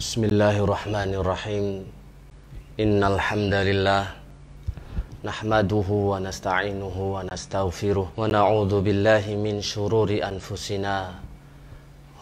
بسم الله الرحمن الرحيم إن الحمد لله نحمده ونستعينه ونستغفره ونعوذ بالله من شرور أنفسنا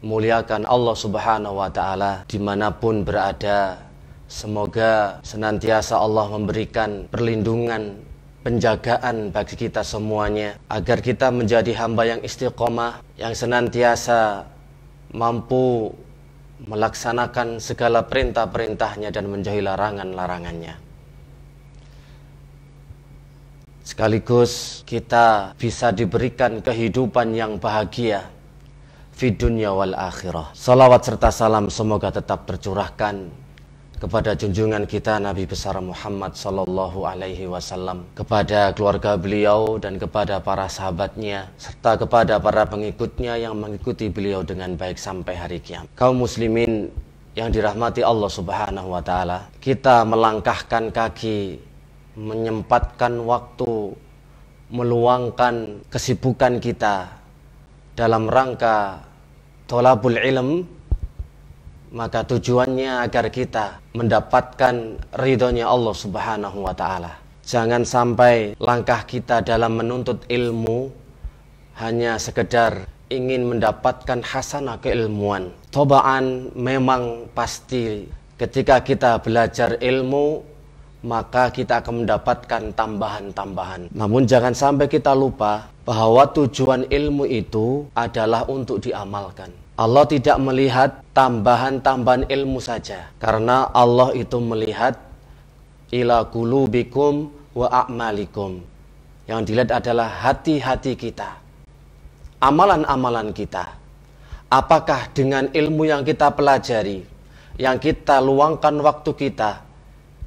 muliakan Allah Subhanahu wa taala dimanapun berada. Semoga senantiasa Allah memberikan perlindungan, penjagaan bagi kita semuanya agar kita menjadi hamba yang istiqomah yang senantiasa mampu melaksanakan segala perintah-perintahnya dan menjauhi larangan-larangannya. Sekaligus kita bisa diberikan kehidupan yang bahagia fi dunya wal akhirah. Salawat serta salam semoga tetap tercurahkan kepada junjungan kita Nabi besar Muhammad Sallallahu Alaihi Wasallam, kepada keluarga beliau dan kepada para sahabatnya, serta kepada para pengikutnya yang mengikuti beliau dengan baik sampai hari kiamat. Kaum muslimin yang dirahmati Allah Subhanahu Wa Taala, kita melangkahkan kaki, menyempatkan waktu, meluangkan kesibukan kita dalam rangka tolabul ilm maka tujuannya agar kita mendapatkan ridhonya Allah Subhanahu wa taala. Jangan sampai langkah kita dalam menuntut ilmu hanya sekedar ingin mendapatkan hasanah keilmuan. Tobaan memang pasti ketika kita belajar ilmu maka kita akan mendapatkan tambahan-tambahan. Namun jangan sampai kita lupa bahwa tujuan ilmu itu adalah untuk diamalkan. Allah tidak melihat tambahan-tambahan ilmu saja karena Allah itu melihat ila qulubikum wa a'malikum. Yang dilihat adalah hati-hati kita. Amalan-amalan kita. Apakah dengan ilmu yang kita pelajari, yang kita luangkan waktu kita,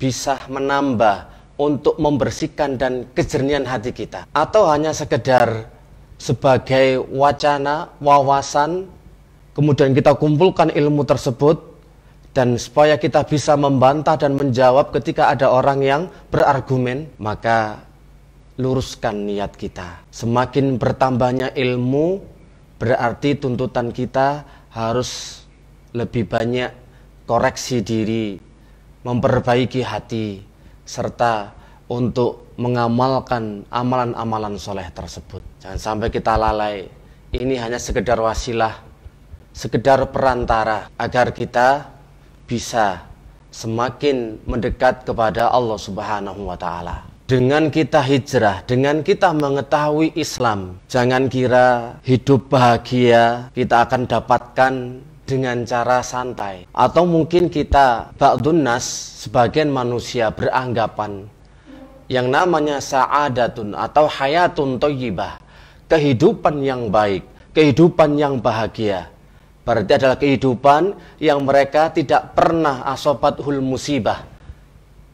bisa menambah untuk membersihkan dan kejernihan hati kita atau hanya sekedar sebagai wacana, wawasan kemudian kita kumpulkan ilmu tersebut dan supaya kita bisa membantah dan menjawab ketika ada orang yang berargumen maka luruskan niat kita semakin bertambahnya ilmu berarti tuntutan kita harus lebih banyak koreksi diri memperbaiki hati, serta untuk mengamalkan amalan-amalan soleh tersebut. Jangan sampai kita lalai. Ini hanya sekedar wasilah, sekedar perantara agar kita bisa semakin mendekat kepada Allah Subhanahu wa taala. Dengan kita hijrah, dengan kita mengetahui Islam, jangan kira hidup bahagia kita akan dapatkan dengan cara santai atau mungkin kita ba'dun sebagian manusia beranggapan yang namanya sa'adatun atau hayatun toyibah kehidupan yang baik kehidupan yang bahagia berarti adalah kehidupan yang mereka tidak pernah asobat hul musibah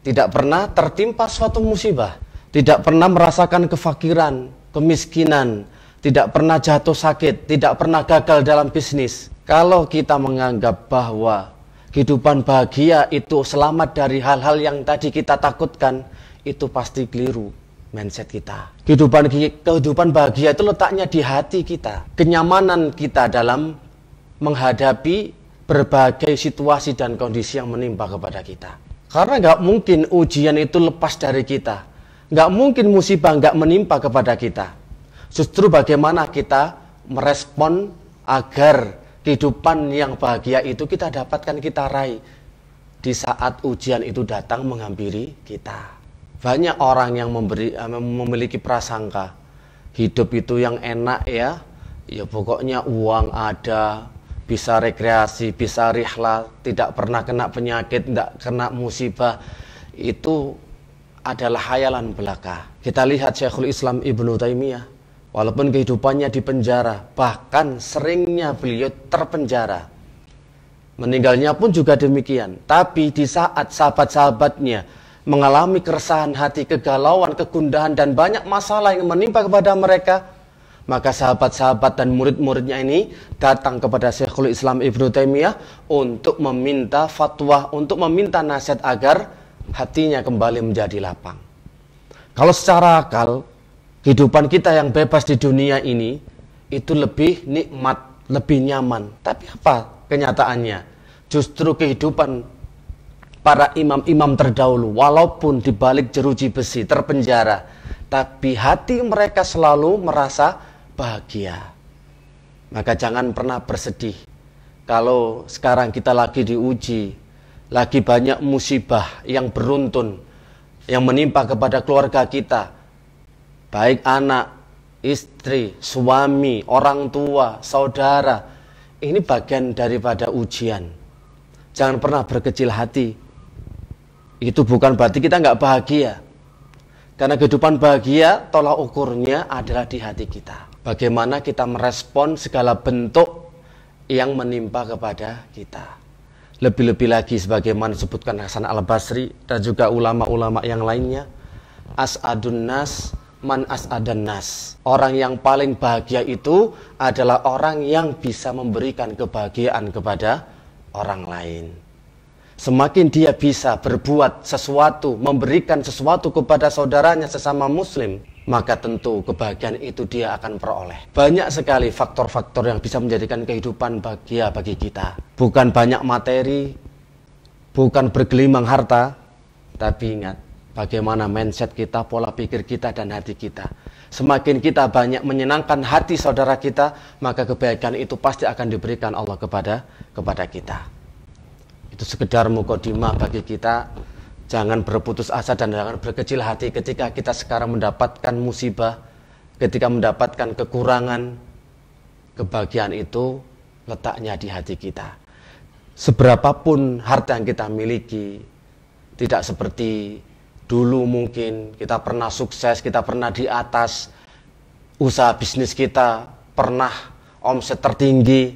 tidak pernah tertimpa suatu musibah tidak pernah merasakan kefakiran kemiskinan tidak pernah jatuh sakit, tidak pernah gagal dalam bisnis. Kalau kita menganggap bahwa kehidupan bahagia itu selamat dari hal-hal yang tadi kita takutkan, itu pasti keliru mindset kita. Kehidupan kehidupan bahagia itu letaknya di hati kita. Kenyamanan kita dalam menghadapi berbagai situasi dan kondisi yang menimpa kepada kita. Karena nggak mungkin ujian itu lepas dari kita. Nggak mungkin musibah nggak menimpa kepada kita Justru bagaimana kita merespon agar kehidupan yang bahagia itu kita dapatkan, kita raih di saat ujian itu datang menghampiri kita. Banyak orang yang memberi, eh, memiliki prasangka hidup itu yang enak ya, ya pokoknya uang ada, bisa rekreasi, bisa rihla, tidak pernah kena penyakit, tidak kena musibah, itu adalah hayalan belaka. Kita lihat Syekhul Islam Ibnu Taimiyah Walaupun kehidupannya di penjara, bahkan seringnya beliau terpenjara. Meninggalnya pun juga demikian. Tapi di saat sahabat-sahabatnya mengalami keresahan hati, kegalauan, kegundahan, dan banyak masalah yang menimpa kepada mereka, maka sahabat-sahabat dan murid-muridnya ini datang kepada Syekhul Islam Ibnu Taimiyah untuk meminta fatwa, untuk meminta nasihat agar hatinya kembali menjadi lapang. Kalau secara akal, kehidupan kita yang bebas di dunia ini itu lebih nikmat, lebih nyaman. Tapi apa kenyataannya? Justru kehidupan para imam-imam terdahulu walaupun di balik jeruji besi terpenjara, tapi hati mereka selalu merasa bahagia. Maka jangan pernah bersedih. Kalau sekarang kita lagi diuji, lagi banyak musibah yang beruntun yang menimpa kepada keluarga kita, baik anak, istri, suami, orang tua, saudara. Ini bagian daripada ujian. Jangan pernah berkecil hati. Itu bukan berarti kita nggak bahagia. Karena kehidupan bahagia tolak ukurnya adalah di hati kita. Bagaimana kita merespon segala bentuk yang menimpa kepada kita. Lebih-lebih lagi sebagaimana disebutkan Hasan Al-Basri dan juga ulama-ulama yang lainnya. As'adun nas man as'adan nas. Orang yang paling bahagia itu adalah orang yang bisa memberikan kebahagiaan kepada orang lain. Semakin dia bisa berbuat sesuatu, memberikan sesuatu kepada saudaranya sesama muslim, maka tentu kebahagiaan itu dia akan peroleh. Banyak sekali faktor-faktor yang bisa menjadikan kehidupan bahagia bagi kita. Bukan banyak materi, bukan bergelimang harta, tapi ingat, Bagaimana mindset kita, pola pikir kita, dan hati kita. Semakin kita banyak menyenangkan hati saudara kita, maka kebaikan itu pasti akan diberikan Allah kepada kepada kita. Itu sekedar mukodimah bagi kita. Jangan berputus asa dan jangan berkecil hati ketika kita sekarang mendapatkan musibah, ketika mendapatkan kekurangan. Kebahagiaan itu letaknya di hati kita. Seberapapun harta yang kita miliki, tidak seperti dulu mungkin kita pernah sukses, kita pernah di atas usaha bisnis kita, pernah omset tertinggi,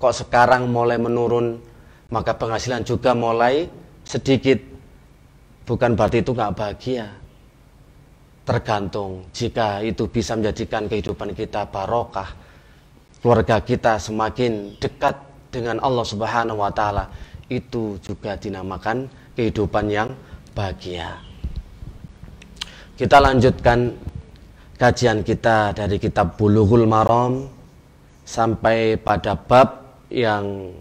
kok sekarang mulai menurun, maka penghasilan juga mulai sedikit. Bukan berarti itu nggak bahagia. Tergantung jika itu bisa menjadikan kehidupan kita barokah, keluarga kita semakin dekat dengan Allah Subhanahu wa taala, itu juga dinamakan kehidupan yang bahagia. Kita lanjutkan kajian kita dari kitab Bulughul Maram sampai pada bab yang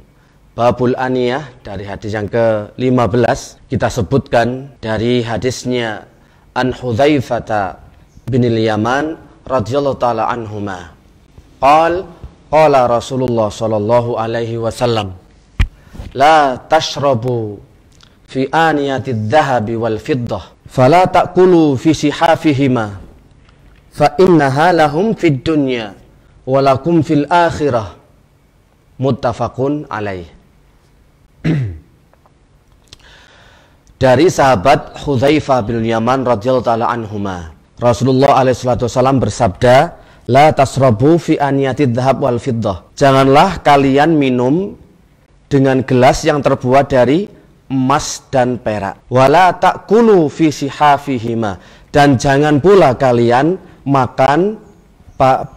Babul Aniyah dari hadis yang ke-15 kita sebutkan dari hadisnya An Hudzaifah bin Yaman radhiyallahu taala anhuma. Qal qala Rasulullah sallallahu alaihi wasallam la tashrabu fi aniyatidh dhahabi wal fiddah fala taqulu fi sihafihima fa innaha lahum fid dunya walakum fil akhirah muttafaqun alaih dari sahabat Hudzaifah bin Yaman radhiyallahu taala anhuma Rasulullah alaihi wasallam bersabda la tasrabu fi aniyatid dhahab wal fiddah janganlah kalian minum dengan gelas yang terbuat dari emas dan perak. Wala ta'kulu visi hafihima dan jangan pula kalian makan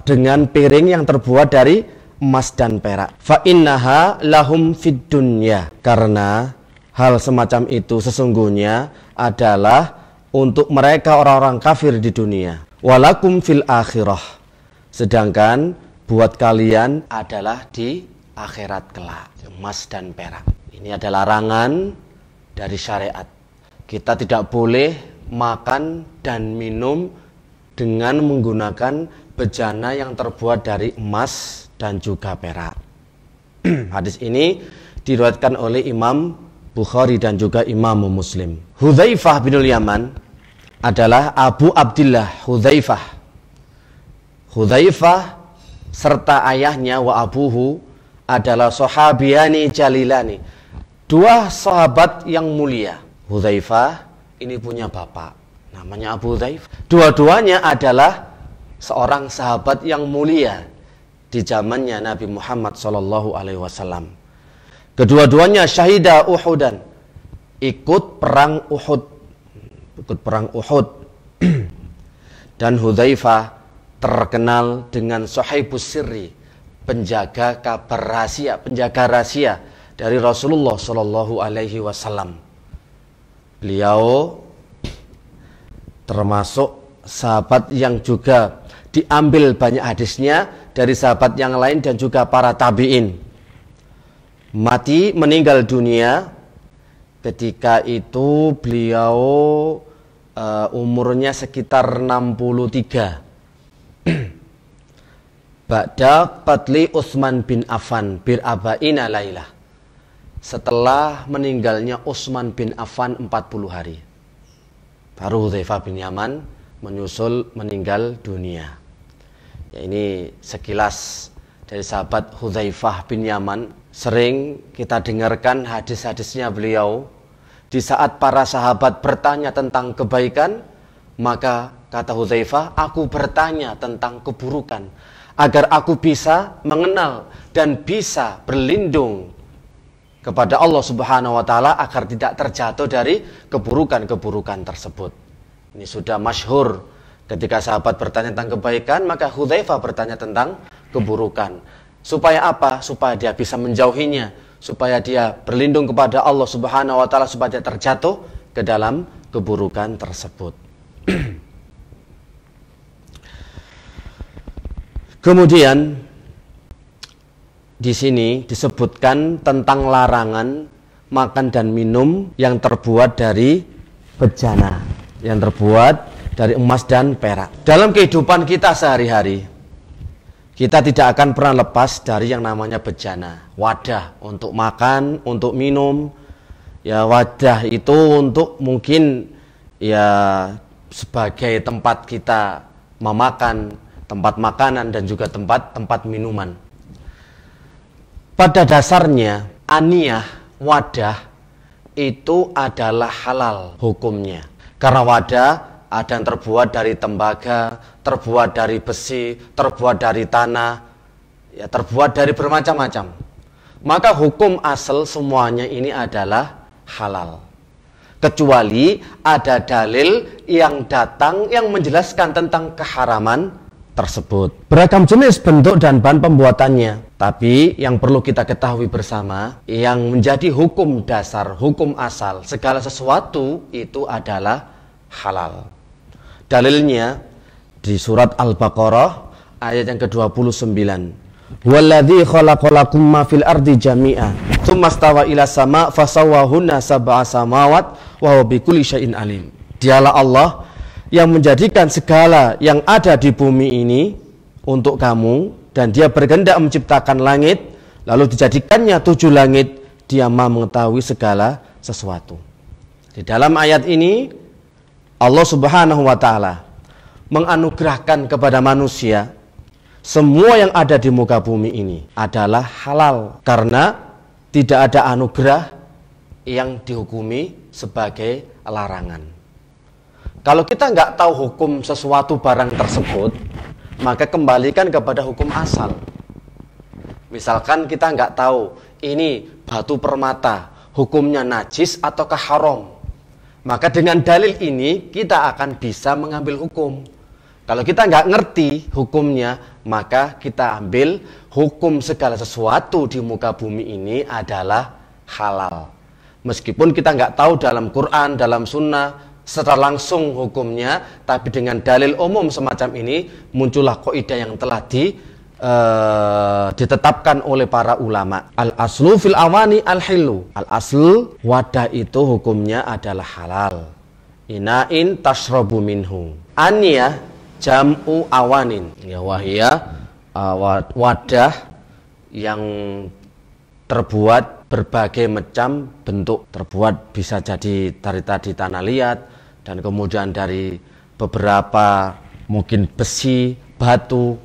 dengan piring yang terbuat dari emas dan perak. Fa innaha lahum fid dunya karena hal semacam itu sesungguhnya adalah untuk mereka orang-orang kafir di dunia. Walakum fil akhirah. Sedangkan buat kalian adalah di akhirat kelak, emas dan perak. Ini adalah larangan dari syariat. Kita tidak boleh makan dan minum dengan menggunakan bejana yang terbuat dari emas dan juga perak. Hadis ini diriwayatkan oleh Imam Bukhari dan juga Imam Muslim. Hudzaifah bin Yaman adalah Abu Abdullah Hudzaifah. Hudzaifah serta ayahnya wa abuhu adalah sahabiani jalilani dua sahabat yang mulia. Hudzaifah ini punya bapak namanya Abu Hudzaifah. Dua-duanya adalah seorang sahabat yang mulia di zamannya Nabi Muhammad SAW Kedua-duanya syahida Uhudan. Ikut perang Uhud. Ikut perang Uhud. Dan Hudzaifah terkenal dengan Sohaibus Sirri, penjaga kabar rahasia, penjaga rahasia dari Rasulullah Shallallahu Alaihi Wasallam. Beliau termasuk sahabat yang juga diambil banyak hadisnya dari sahabat yang lain dan juga para tabiin. Mati meninggal dunia ketika itu beliau uh, umurnya sekitar 63. Ba'da Patli Utsman bin Affan bir abaina lailah setelah meninggalnya Utsman bin Affan 40 hari. Baru Hudzaifah bin Yaman menyusul meninggal dunia. Ya, ini sekilas dari sahabat Hudzaifah bin Yaman sering kita dengarkan hadis-hadisnya beliau di saat para sahabat bertanya tentang kebaikan maka kata Hudzaifah aku bertanya tentang keburukan agar aku bisa mengenal dan bisa berlindung kepada Allah Subhanahu wa taala agar tidak terjatuh dari keburukan-keburukan tersebut. Ini sudah masyhur ketika sahabat bertanya tentang kebaikan, maka Hudzaifah bertanya tentang keburukan. Supaya apa? Supaya dia bisa menjauhinya, supaya dia berlindung kepada Allah Subhanahu wa taala supaya dia terjatuh ke dalam keburukan tersebut. Kemudian di sini disebutkan tentang larangan makan dan minum yang terbuat dari bejana, yang terbuat dari emas dan perak. Dalam kehidupan kita sehari-hari, kita tidak akan pernah lepas dari yang namanya bejana, wadah untuk makan, untuk minum. Ya, wadah itu untuk mungkin ya sebagai tempat kita memakan, tempat makanan dan juga tempat tempat minuman. Pada dasarnya aniyah wadah itu adalah halal hukumnya. Karena wadah ada yang terbuat dari tembaga, terbuat dari besi, terbuat dari tanah, ya terbuat dari bermacam-macam. Maka hukum asal semuanya ini adalah halal kecuali ada dalil yang datang yang menjelaskan tentang keharaman tersebut. Beragam jenis bentuk dan bahan pembuatannya. Tapi yang perlu kita ketahui bersama, yang menjadi hukum dasar, hukum asal, segala sesuatu itu adalah halal. Dalilnya di surat Al-Baqarah ayat yang ke-29. Walladzi khalaqalakum ma fil ardi jami'a tumastawa ila sama' fasawwahunna sab'a samawat Wahu bikuli syai'in alim. Dialah Allah yang menjadikan segala yang ada di bumi ini untuk kamu dan dia berkehendak menciptakan langit lalu dijadikannya tujuh langit dia mah mengetahui segala sesuatu di dalam ayat ini Allah subhanahu wa ta'ala menganugerahkan kepada manusia semua yang ada di muka bumi ini adalah halal karena tidak ada anugerah yang dihukumi sebagai larangan kalau kita nggak tahu hukum sesuatu barang tersebut, maka kembalikan kepada hukum asal. Misalkan kita nggak tahu ini batu permata, hukumnya najis atau haram. Maka dengan dalil ini kita akan bisa mengambil hukum. Kalau kita nggak ngerti hukumnya, maka kita ambil hukum segala sesuatu di muka bumi ini adalah halal. Meskipun kita nggak tahu dalam Quran, dalam sunnah, secara langsung hukumnya, tapi dengan dalil umum semacam ini muncullah koida yang telah di uh, ditetapkan oleh para ulama. Al aslu fil awani al hilu. Al aslu wadah itu hukumnya adalah halal. Inain tasrobu minhu. ania jamu awanin. Ya wahia uh, wadah yang terbuat berbagai macam bentuk terbuat bisa jadi dari tadi tanah liat dan kemudian dari beberapa mungkin besi, batu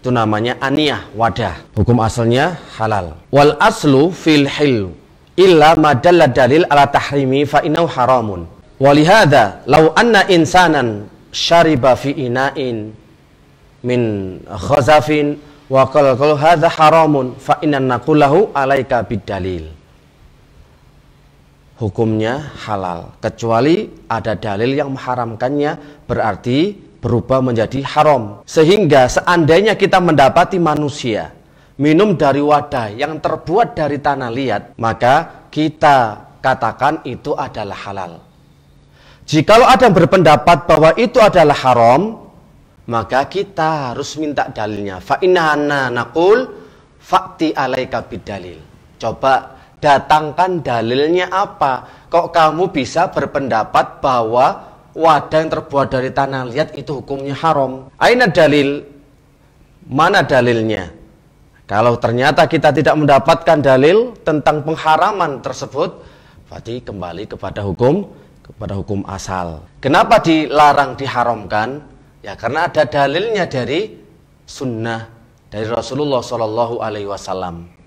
itu namanya aniyah, wadah. Hukum asalnya halal. Wal aslu fil hil illa ma dalla dalil ala tahrimi fa innahu haramun. Walihada law anna insanan syariba fi ina'in min khazafin wa qala qala hadza haramun fa inna naqulahu alaika bidalil hukumnya halal kecuali ada dalil yang mengharamkannya berarti berubah menjadi haram sehingga seandainya kita mendapati manusia minum dari wadah yang terbuat dari tanah liat maka kita katakan itu adalah halal jikalau ada yang berpendapat bahwa itu adalah haram maka kita harus minta dalilnya. Fa inna nakul fakti alaika bidalil. Coba datangkan dalilnya apa? Kok kamu bisa berpendapat bahwa wadah yang terbuat dari tanah liat itu hukumnya haram? Aina dalil? Mana dalilnya? Kalau ternyata kita tidak mendapatkan dalil tentang pengharaman tersebut, berarti kembali kepada hukum kepada hukum asal. Kenapa dilarang diharamkan? Ya karena ada dalilnya dari sunnah dari Rasulullah Shallallahu Alaihi Wasallam.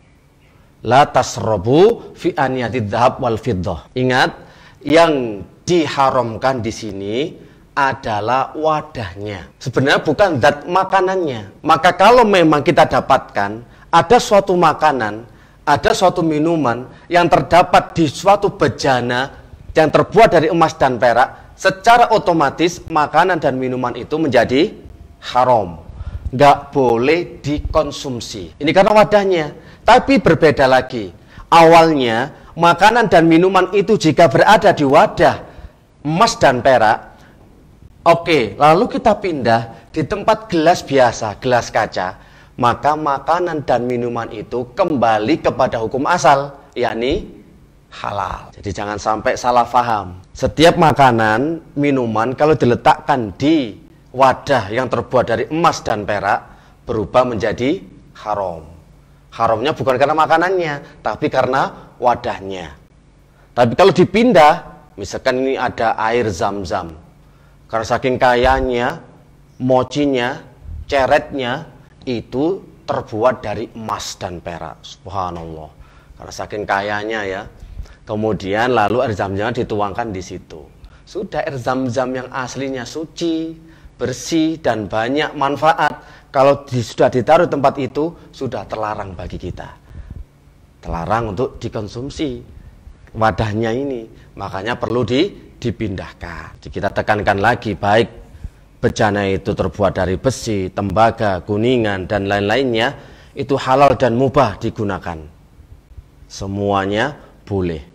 La tasrobu fi aniyatidhab wal fiddah. Ingat, yang diharamkan di sini adalah wadahnya. Sebenarnya bukan zat makanannya. Maka kalau memang kita dapatkan ada suatu makanan, ada suatu minuman yang terdapat di suatu bejana yang terbuat dari emas dan perak, secara otomatis makanan dan minuman itu menjadi haram. Nggak boleh dikonsumsi. Ini karena wadahnya. Tapi berbeda lagi. Awalnya makanan dan minuman itu jika berada di wadah emas dan perak, oke, lalu kita pindah di tempat gelas biasa, gelas kaca, maka makanan dan minuman itu kembali kepada hukum asal, yakni halal. Jadi jangan sampai salah faham. Setiap makanan, minuman kalau diletakkan di wadah yang terbuat dari emas dan perak berubah menjadi haram. Haramnya bukan karena makanannya, tapi karena wadahnya. Tapi kalau dipindah, misalkan ini ada air zam-zam. Karena saking kayanya, mocinya, ceretnya, itu terbuat dari emas dan perak. Subhanallah. Karena saking kayanya ya. Kemudian lalu air zam-zam dituangkan di situ. Sudah air zam-zam yang aslinya suci, bersih dan banyak manfaat kalau di, sudah ditaruh tempat itu sudah terlarang bagi kita terlarang untuk dikonsumsi wadahnya ini makanya perlu di, dipindahkan kita tekankan lagi baik bejana itu terbuat dari besi tembaga kuningan dan lain-lainnya itu halal dan mubah digunakan semuanya boleh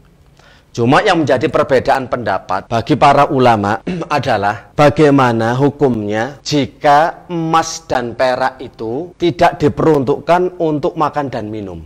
Cuma yang menjadi perbedaan pendapat bagi para ulama adalah bagaimana hukumnya jika emas dan perak itu tidak diperuntukkan untuk makan dan minum.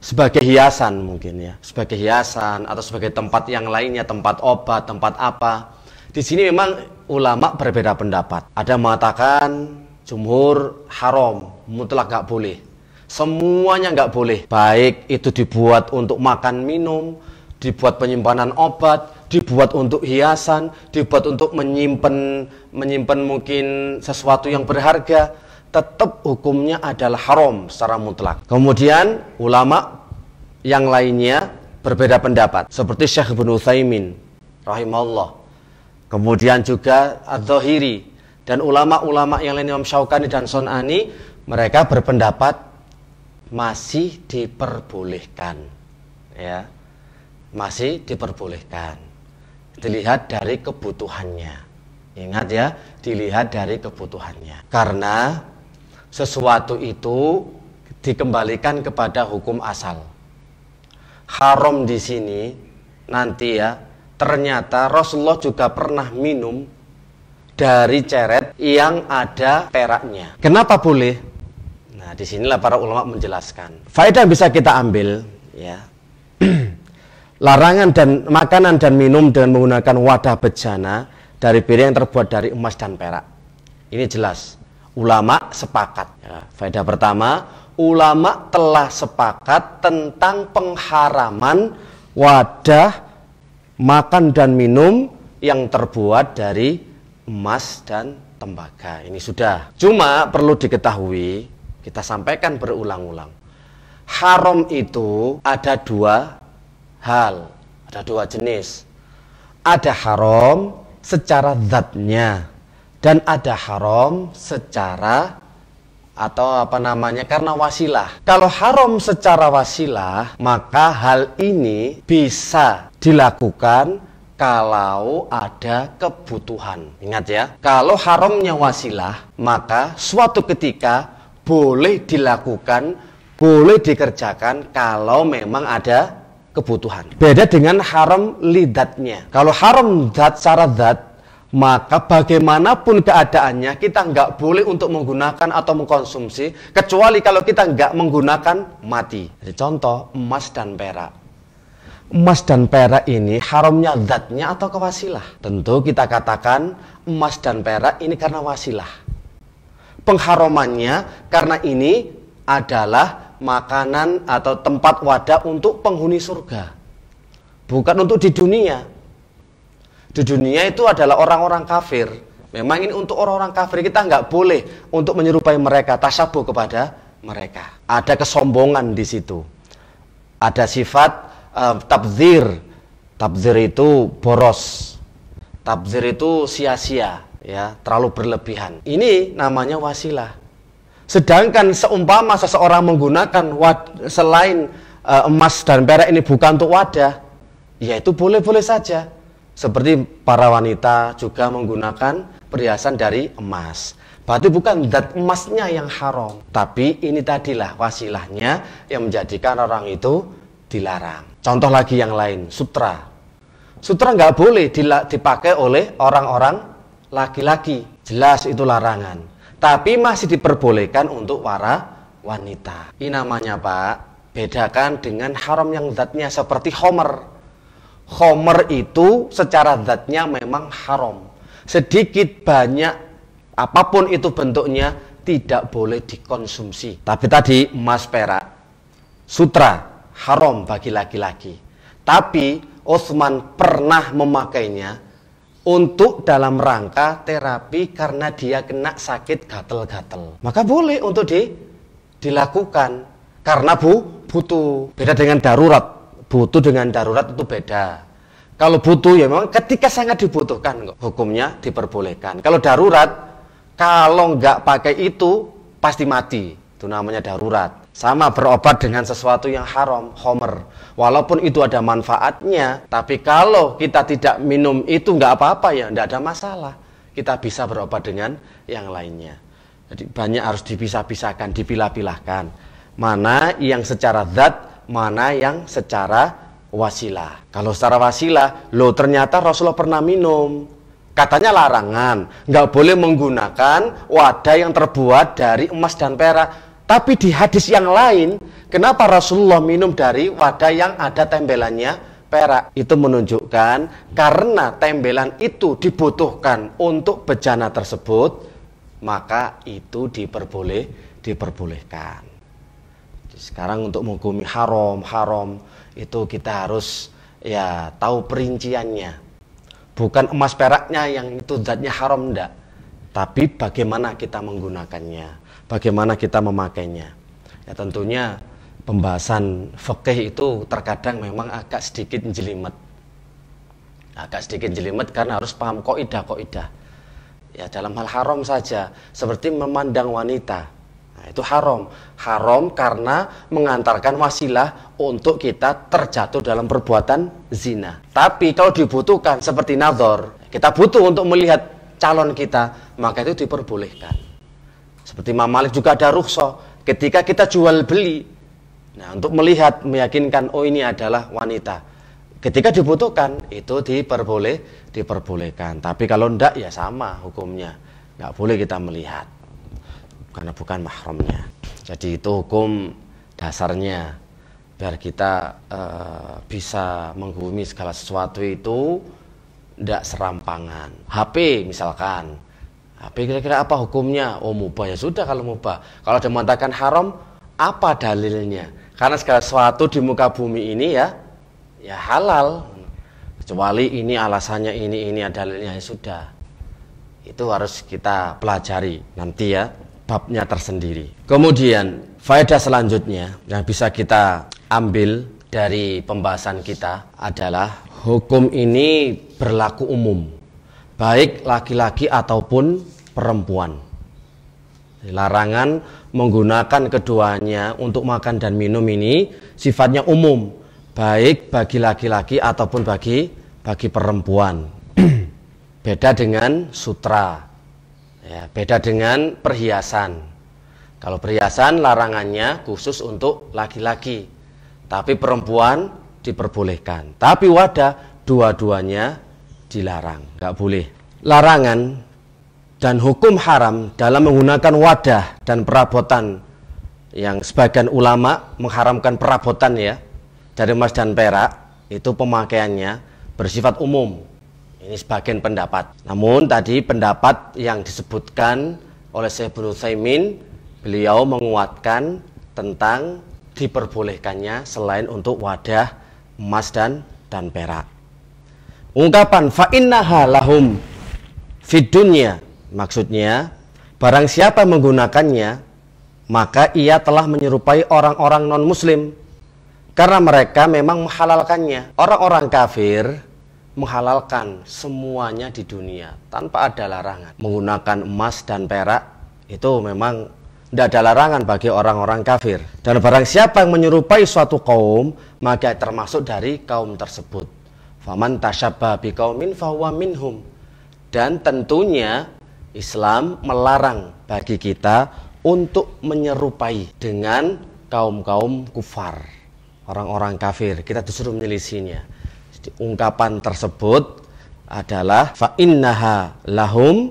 Sebagai hiasan mungkin ya, sebagai hiasan atau sebagai tempat yang lainnya, tempat obat, tempat apa. Di sini memang ulama berbeda pendapat. Ada mengatakan jumhur haram, mutlak gak boleh. Semuanya nggak boleh. Baik itu dibuat untuk makan minum, dibuat penyimpanan obat, dibuat untuk hiasan, dibuat untuk menyimpan menyimpan mungkin sesuatu yang berharga, tetap hukumnya adalah haram secara mutlak. Kemudian ulama yang lainnya berbeda pendapat, seperti Syekh Ibn Utsaimin rahimahullah. Kemudian juga Adz-Dzahiri dan ulama-ulama yang lain Imam Syaukani dan Sonani mereka berpendapat masih diperbolehkan ya masih diperbolehkan. Dilihat dari kebutuhannya. Ingat ya, dilihat dari kebutuhannya. Karena sesuatu itu dikembalikan kepada hukum asal. Haram di sini nanti ya, ternyata Rasulullah juga pernah minum dari ceret yang ada peraknya. Kenapa boleh? Nah, disinilah para ulama menjelaskan. Faedah yang bisa kita ambil ya larangan dan makanan dan minum dengan menggunakan wadah bejana dari piring yang terbuat dari emas dan perak. Ini jelas. Ulama sepakat. Ya, faedah pertama, ulama telah sepakat tentang pengharaman wadah makan dan minum yang terbuat dari emas dan tembaga. Ini sudah. Cuma perlu diketahui, kita sampaikan berulang-ulang. Haram itu ada dua hal. Ada dua jenis. Ada haram secara zatnya dan ada haram secara atau apa namanya karena wasilah. Kalau haram secara wasilah, maka hal ini bisa dilakukan kalau ada kebutuhan. Ingat ya, kalau haramnya wasilah, maka suatu ketika boleh dilakukan, boleh dikerjakan kalau memang ada kebutuhan. Beda dengan haram lidatnya. Kalau haram zat secara zat, maka bagaimanapun keadaannya kita nggak boleh untuk menggunakan atau mengkonsumsi kecuali kalau kita nggak menggunakan mati. Jadi contoh emas dan perak. Emas dan perak ini haramnya zatnya atau kewasilah. Tentu kita katakan emas dan perak ini karena wasilah. Pengharamannya karena ini adalah makanan atau tempat wadah untuk penghuni surga. Bukan untuk di dunia. Di dunia itu adalah orang-orang kafir. Memang ini untuk orang-orang kafir kita nggak boleh untuk menyerupai mereka, tasabuh kepada mereka. Ada kesombongan di situ. Ada sifat uh, tabzir. Tabzir itu boros. Tabzir itu sia-sia, ya, terlalu berlebihan. Ini namanya wasilah. Sedangkan seumpama seseorang menggunakan wad, selain uh, emas dan perak ini bukan untuk wadah, ya itu boleh-boleh saja. Seperti para wanita juga menggunakan perhiasan dari emas. Berarti bukan zat emasnya yang haram, tapi ini tadilah wasilahnya yang menjadikan orang itu dilarang. Contoh lagi yang lain, sutra. Sutra nggak boleh dipakai oleh orang-orang laki-laki. Jelas itu larangan tapi masih diperbolehkan untuk para wanita. Ini namanya Pak, bedakan dengan haram yang zatnya seperti homer. Homer itu secara zatnya memang haram. Sedikit banyak apapun itu bentuknya tidak boleh dikonsumsi. Tapi tadi emas perak, sutra haram bagi laki-laki. Tapi Osman pernah memakainya untuk dalam rangka terapi karena dia kena sakit gatel-gatel. Maka boleh untuk di, dilakukan karena bu butuh. Beda dengan darurat. Butuh dengan darurat itu beda. Kalau butuh ya memang ketika sangat dibutuhkan hukumnya diperbolehkan. Kalau darurat kalau nggak pakai itu pasti mati. Itu namanya darurat. Sama berobat dengan sesuatu yang haram, homer. Walaupun itu ada manfaatnya, tapi kalau kita tidak minum itu nggak apa-apa ya, nggak ada masalah. Kita bisa berobat dengan yang lainnya. Jadi banyak harus dipisah-pisahkan, dipilah-pilahkan. Mana yang secara zat, mana yang secara wasilah. Kalau secara wasilah, lo ternyata Rasulullah pernah minum. Katanya larangan, nggak boleh menggunakan wadah yang terbuat dari emas dan perak. Tapi di hadis yang lain, kenapa Rasulullah minum dari wadah yang ada tembelannya perak? Itu menunjukkan karena tembelan itu dibutuhkan untuk bejana tersebut, maka itu diperboleh diperbolehkan. Sekarang untuk menghukumi haram, haram itu kita harus ya tahu perinciannya. Bukan emas peraknya yang itu zatnya haram enggak, tapi bagaimana kita menggunakannya bagaimana kita memakainya. Ya tentunya pembahasan fikih itu terkadang memang agak sedikit jelimet. Agak sedikit jelimet karena harus paham koidah-koidah. Ya dalam hal haram saja, seperti memandang wanita. Nah, itu haram. Haram karena mengantarkan wasilah untuk kita terjatuh dalam perbuatan zina. Tapi kalau dibutuhkan seperti nador, kita butuh untuk melihat calon kita, maka itu diperbolehkan. Seperti Imam Malik juga ada rukhsah ketika kita jual beli. Nah, untuk melihat meyakinkan oh ini adalah wanita. Ketika dibutuhkan itu diperboleh diperbolehkan. Tapi kalau tidak ya sama hukumnya. Nggak boleh kita melihat karena bukan mahramnya. Jadi itu hukum dasarnya biar kita uh, bisa menghubungi segala sesuatu itu tidak serampangan. HP misalkan tapi kira-kira apa hukumnya? Oh mubah ya sudah kalau mubah. Kalau ada mengatakan haram, apa dalilnya? Karena segala sesuatu di muka bumi ini ya ya halal. Kecuali ini alasannya ini ini dalilnya ya sudah. Itu harus kita pelajari nanti ya babnya tersendiri. Kemudian faedah selanjutnya yang bisa kita ambil dari pembahasan kita adalah hukum ini berlaku umum baik laki-laki ataupun perempuan. Larangan menggunakan keduanya untuk makan dan minum ini sifatnya umum, baik bagi laki-laki ataupun bagi bagi perempuan. beda dengan sutra, ya, beda dengan perhiasan. Kalau perhiasan larangannya khusus untuk laki-laki, tapi perempuan diperbolehkan. Tapi wadah dua-duanya dilarang, nggak boleh. Larangan dan hukum haram dalam menggunakan wadah dan perabotan yang sebagian ulama mengharamkan perabotan ya dari emas dan perak itu pemakaiannya bersifat umum. Ini sebagian pendapat. Namun tadi pendapat yang disebutkan oleh Syekh Ibnu Saimin beliau menguatkan tentang diperbolehkannya selain untuk wadah emas dan dan perak. Ungkapan fa innaha lahum fid dunya maksudnya barang siapa menggunakannya maka ia telah menyerupai orang-orang non muslim karena mereka memang menghalalkannya. Orang-orang kafir menghalalkan semuanya di dunia tanpa ada larangan. Menggunakan emas dan perak itu memang tidak ada larangan bagi orang-orang kafir. Dan barang siapa yang menyerupai suatu kaum, maka termasuk dari kaum tersebut. Faman tasyabba kaumin fahuwa minhum. Dan tentunya Islam melarang bagi kita untuk menyerupai dengan kaum-kaum kufar, orang-orang kafir. Kita disuruh menyelisihnya. Jadi, ungkapan tersebut adalah fa innaha lahum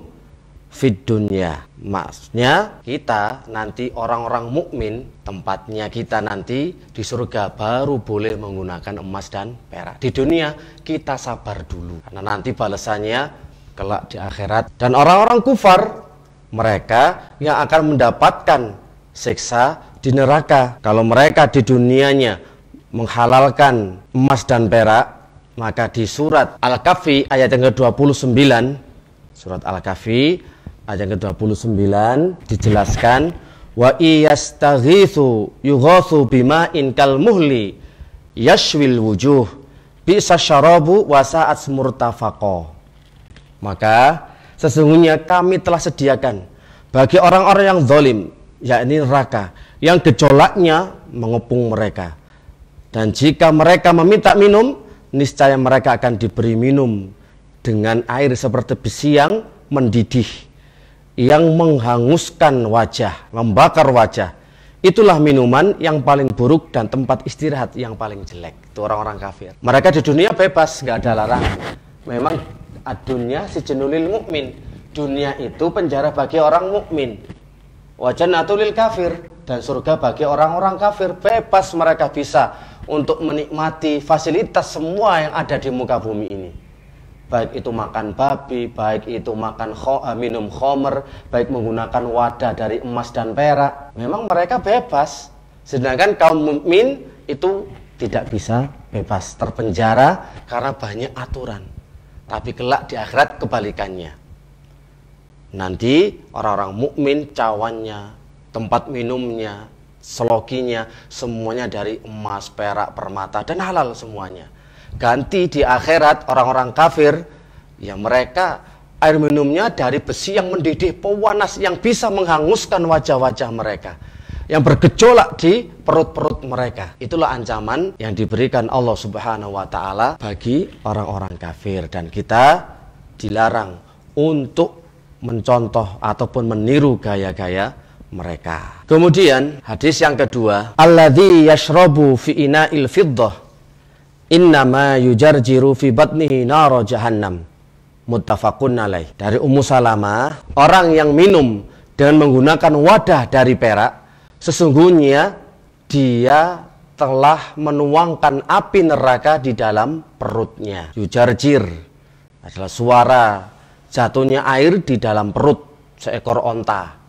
fid dunya. Maksudnya kita nanti orang-orang mukmin tempatnya kita nanti di surga baru boleh menggunakan emas dan perak. Di dunia kita sabar dulu karena nanti balasannya kelak di akhirat. Dan orang-orang kufar mereka yang akan mendapatkan siksa di neraka. Kalau mereka di dunianya menghalalkan emas dan perak, maka di surat Al-Kahfi ayat yang ke-29 surat Al-Kahfi ayat ke-29 dijelaskan wa iyastaghithu bima in kal muhli yashwil wujuh bisa sasyarabu wa sa'at murtafaqo maka sesungguhnya kami telah sediakan bagi orang-orang yang zalim yakni neraka yang gejolaknya mengepung mereka dan jika mereka meminta minum niscaya mereka akan diberi minum dengan air seperti besi yang mendidih yang menghanguskan wajah, membakar wajah. Itulah minuman yang paling buruk dan tempat istirahat yang paling jelek. Itu orang-orang kafir. Mereka di dunia bebas, nggak ada larangan. Memang adunya si jenulil mukmin. Dunia itu penjara bagi orang mukmin. Wajan atulil kafir dan surga bagi orang-orang kafir bebas mereka bisa untuk menikmati fasilitas semua yang ada di muka bumi ini baik itu makan babi, baik itu makan kho, eh, minum khomer, baik menggunakan wadah dari emas dan perak. Memang mereka bebas. Sedangkan kaum mukmin itu tidak bisa bebas terpenjara karena banyak aturan. Tapi kelak di akhirat kebalikannya. Nanti orang-orang mukmin cawannya, tempat minumnya, selokinya, semuanya dari emas, perak, permata dan halal semuanya ganti di akhirat orang-orang kafir ya mereka air minumnya dari besi yang mendidih pewanas yang bisa menghanguskan wajah-wajah mereka yang bergejolak di perut-perut mereka. Itulah ancaman yang diberikan Allah Subhanahu wa taala bagi orang-orang kafir dan kita dilarang untuk mencontoh ataupun meniru gaya-gaya mereka. Kemudian hadis yang kedua, alladzi yashrabu fi ina'il fiddah innama yujarjiru fi batnihi naro jahannam muttafaqun alaih dari Ummu Salamah orang yang minum dengan menggunakan wadah dari perak sesungguhnya dia telah menuangkan api neraka di dalam perutnya yujarjir adalah suara jatuhnya air di dalam perut seekor onta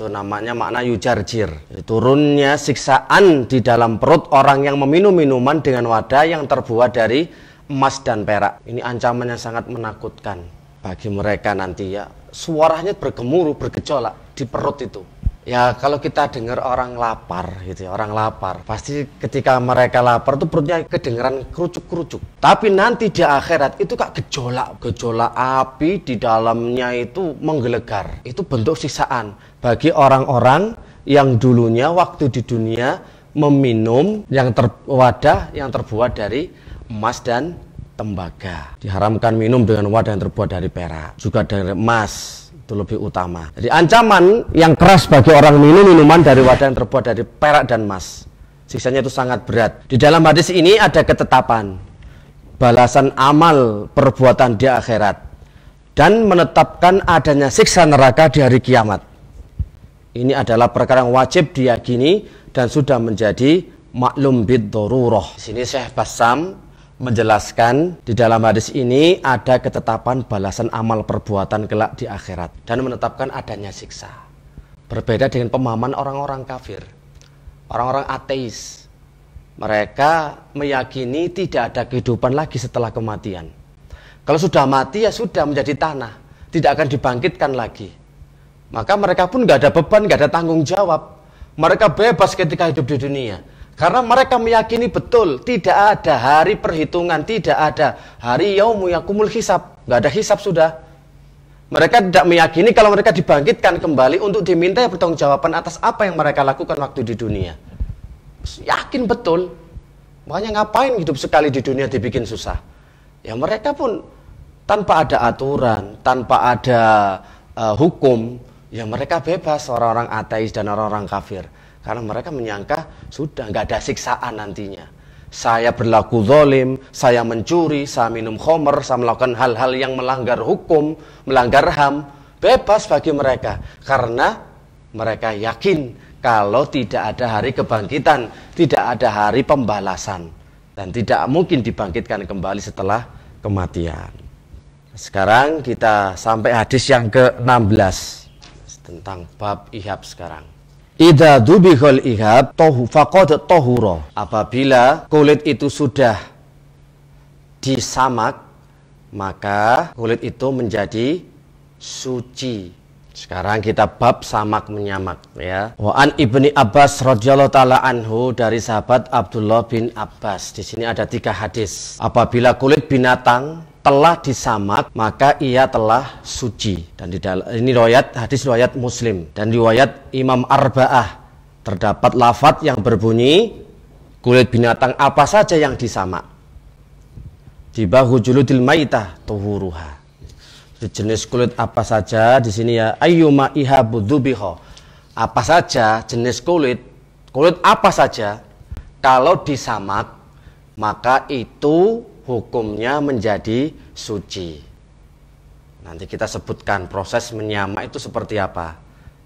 itu namanya makna yujarjir turunnya siksaan di dalam perut orang yang meminum minuman dengan wadah yang terbuat dari emas dan perak ini ancaman yang sangat menakutkan bagi mereka nanti ya suaranya bergemuruh bergejolak di perut itu Ya kalau kita dengar orang lapar gitu ya, orang lapar. Pasti ketika mereka lapar tuh perutnya kedengeran kerucuk-kerucuk. Tapi nanti di akhirat itu kak gejolak, gejolak api di dalamnya itu menggelegar. Itu bentuk sisaan bagi orang-orang yang dulunya waktu di dunia meminum yang terwadah yang terbuat dari emas dan tembaga. Diharamkan minum dengan wadah yang terbuat dari perak, juga dari emas itu lebih utama. Jadi ancaman yang keras bagi orang minum minuman dari wadah yang terbuat dari perak dan emas. Siksanya itu sangat berat. Di dalam hadis ini ada ketetapan balasan amal perbuatan di akhirat dan menetapkan adanya siksa neraka di hari kiamat. Ini adalah perkara yang wajib diyakini dan sudah menjadi maklum bid Di sini Syekh Basam menjelaskan di dalam hadis ini ada ketetapan balasan amal perbuatan kelak di akhirat dan menetapkan adanya siksa. Berbeda dengan pemahaman orang-orang kafir, orang-orang ateis. Mereka meyakini tidak ada kehidupan lagi setelah kematian. Kalau sudah mati ya sudah menjadi tanah, tidak akan dibangkitkan lagi. Maka mereka pun nggak ada beban, nggak ada tanggung jawab. Mereka bebas ketika hidup di dunia karena mereka meyakini betul tidak ada hari perhitungan, tidak ada hari yaumu yakumul hisab. Nggak ada hisab sudah. Mereka tidak meyakini kalau mereka dibangkitkan kembali untuk diminta pertanggungjawaban atas apa yang mereka lakukan waktu di dunia. Yakin betul. Makanya ngapain hidup sekali di dunia dibikin susah. Ya mereka pun tanpa ada aturan, tanpa ada uh, hukum, ya mereka bebas orang-orang ateis dan orang-orang kafir. Karena mereka menyangka sudah nggak ada siksaan nantinya. Saya berlaku zolim, saya mencuri, saya minum khomer, saya melakukan hal-hal yang melanggar hukum, melanggar HAM. Bebas bagi mereka. Karena mereka yakin kalau tidak ada hari kebangkitan, tidak ada hari pembalasan. Dan tidak mungkin dibangkitkan kembali setelah kematian. Sekarang kita sampai hadis yang ke-16 tentang bab ihab sekarang. Ida dubihol ihab tohu faqad tohuro. Apabila kulit itu sudah disamak, maka kulit itu menjadi suci. Sekarang kita bab samak menyamak ya. Wa an Ibni Abbas radhiyallahu taala anhu dari sahabat Abdullah bin Abbas. Di sini ada tiga hadis. Apabila kulit binatang telah disamak maka ia telah suci dan di dalam ini riwayat hadis riwayat Muslim dan riwayat Imam Arba'ah terdapat lafat yang berbunyi kulit binatang apa saja yang disamak di bahu juludil maitah tuhuruha jenis kulit apa saja di sini ya ayyuma iha budubiho apa saja jenis kulit kulit apa saja kalau disamak maka itu hukumnya menjadi suci. Nanti kita sebutkan proses menyama itu seperti apa.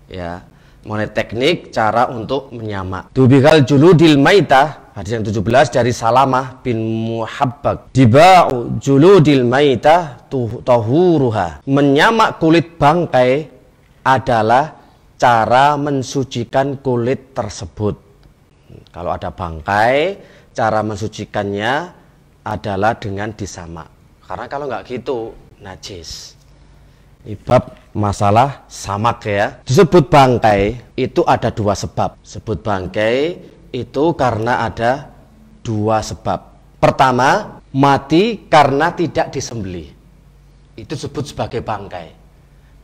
Ya, mulai teknik cara untuk menyama. Dubikal julu maitah hadis yang 17 dari Salamah bin Muhabbak. Diba'u juludil maitah tahuruha. Menyamak kulit bangkai adalah cara mensucikan kulit tersebut. Kalau ada bangkai, cara mensucikannya adalah dengan disama. Karena kalau nggak gitu, najis. ibab masalah samak ya. Disebut bangkai itu ada dua sebab. Sebut bangkai itu karena ada dua sebab. Pertama, mati karena tidak disembeli Itu disebut sebagai bangkai.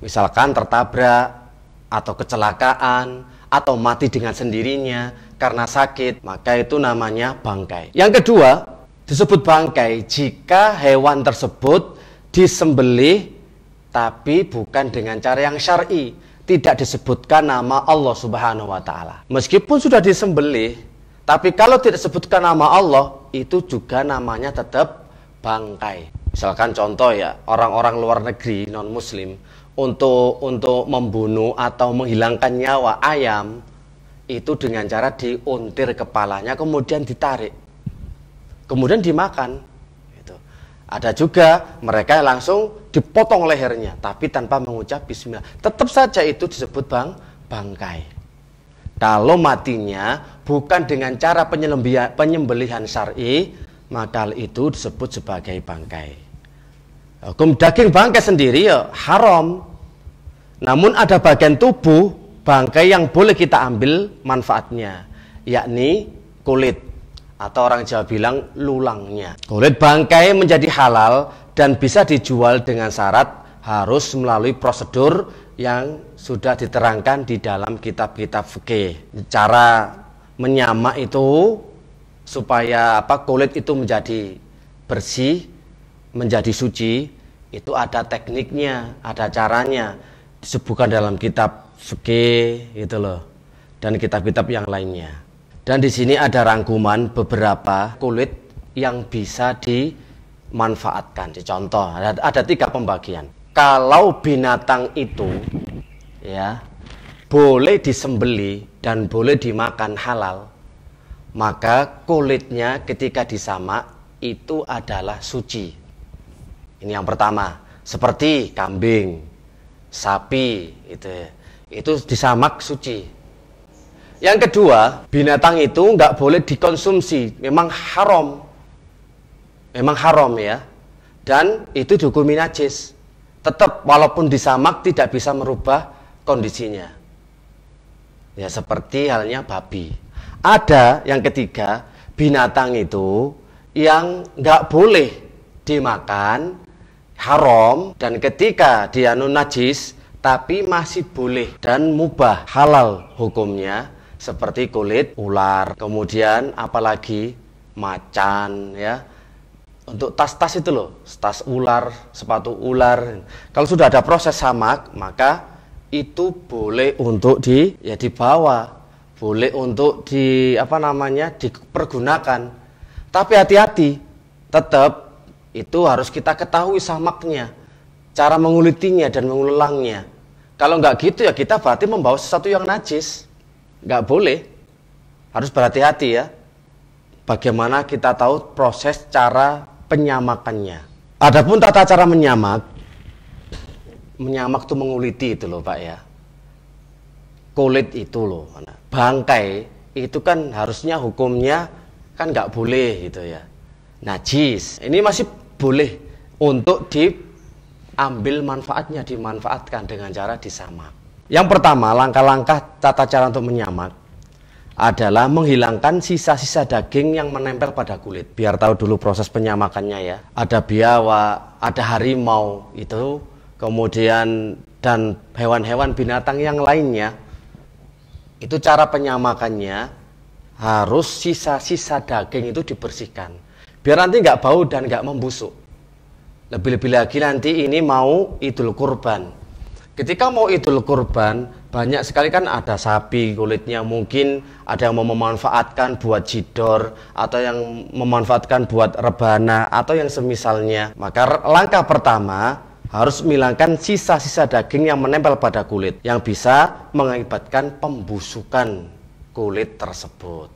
Misalkan tertabrak atau kecelakaan atau mati dengan sendirinya karena sakit, maka itu namanya bangkai. Yang kedua, disebut bangkai jika hewan tersebut disembelih tapi bukan dengan cara yang syar'i tidak disebutkan nama Allah Subhanahu wa taala. Meskipun sudah disembelih, tapi kalau tidak disebutkan nama Allah, itu juga namanya tetap bangkai. Misalkan contoh ya, orang-orang luar negeri non muslim untuk untuk membunuh atau menghilangkan nyawa ayam itu dengan cara diuntir kepalanya kemudian ditarik kemudian dimakan. Gitu. Ada juga mereka yang langsung dipotong lehernya, tapi tanpa mengucap bismillah. Tetap saja itu disebut bang bangkai. Kalau matinya bukan dengan cara penyembelihan syari, maka itu disebut sebagai bangkai. Hukum daging bangkai sendiri ya haram. Namun ada bagian tubuh bangkai yang boleh kita ambil manfaatnya, yakni kulit atau orang Jawa bilang lulangnya. Kulit bangkai menjadi halal dan bisa dijual dengan syarat harus melalui prosedur yang sudah diterangkan di dalam kitab-kitab fikih. Cara menyamak itu supaya apa kulit itu menjadi bersih, menjadi suci, itu ada tekniknya, ada caranya disebutkan dalam kitab fikih gitu loh dan kitab-kitab yang lainnya. Dan di sini ada rangkuman beberapa kulit yang bisa dimanfaatkan. Contoh, ada, ada tiga pembagian. Kalau binatang itu ya boleh disembeli dan boleh dimakan halal, maka kulitnya ketika disamak itu adalah suci. Ini yang pertama, seperti kambing, sapi, itu, ya. itu disamak suci. Yang kedua, binatang itu nggak boleh dikonsumsi. Memang haram. Memang haram ya. Dan itu dihukumi najis. Tetap walaupun disamak tidak bisa merubah kondisinya. Ya seperti halnya babi. Ada yang ketiga, binatang itu yang nggak boleh dimakan haram dan ketika dia najis tapi masih boleh dan mubah halal hukumnya seperti kulit ular, kemudian apalagi macan ya. Untuk tas-tas itu loh, tas ular, sepatu ular. Kalau sudah ada proses samak, maka itu boleh untuk di ya dibawa, boleh untuk di apa namanya dipergunakan. Tapi hati-hati, tetap itu harus kita ketahui samaknya, cara mengulitinya dan mengulangnya. Kalau nggak gitu ya kita berarti membawa sesuatu yang najis nggak boleh. Harus berhati-hati ya. Bagaimana kita tahu proses cara penyamakannya. Adapun tata cara menyamak, menyamak itu menguliti itu loh Pak ya. Kulit itu loh. Bangkai itu kan harusnya hukumnya kan nggak boleh gitu ya. Najis. Ini masih boleh untuk diambil manfaatnya dimanfaatkan dengan cara disamak. Yang pertama, langkah-langkah tata cara untuk menyamak adalah menghilangkan sisa-sisa daging yang menempel pada kulit. Biar tahu dulu proses penyamakannya ya. Ada biawa, ada harimau itu, kemudian dan hewan-hewan binatang yang lainnya. Itu cara penyamakannya harus sisa-sisa daging itu dibersihkan. Biar nanti nggak bau dan nggak membusuk. Lebih-lebih lagi nanti ini mau idul kurban. Ketika mau idul kurban, banyak sekali kan ada sapi kulitnya mungkin ada yang mau memanfaatkan buat jidor atau yang memanfaatkan buat rebana atau yang semisalnya. Maka langkah pertama harus menghilangkan sisa-sisa daging yang menempel pada kulit yang bisa mengakibatkan pembusukan kulit tersebut.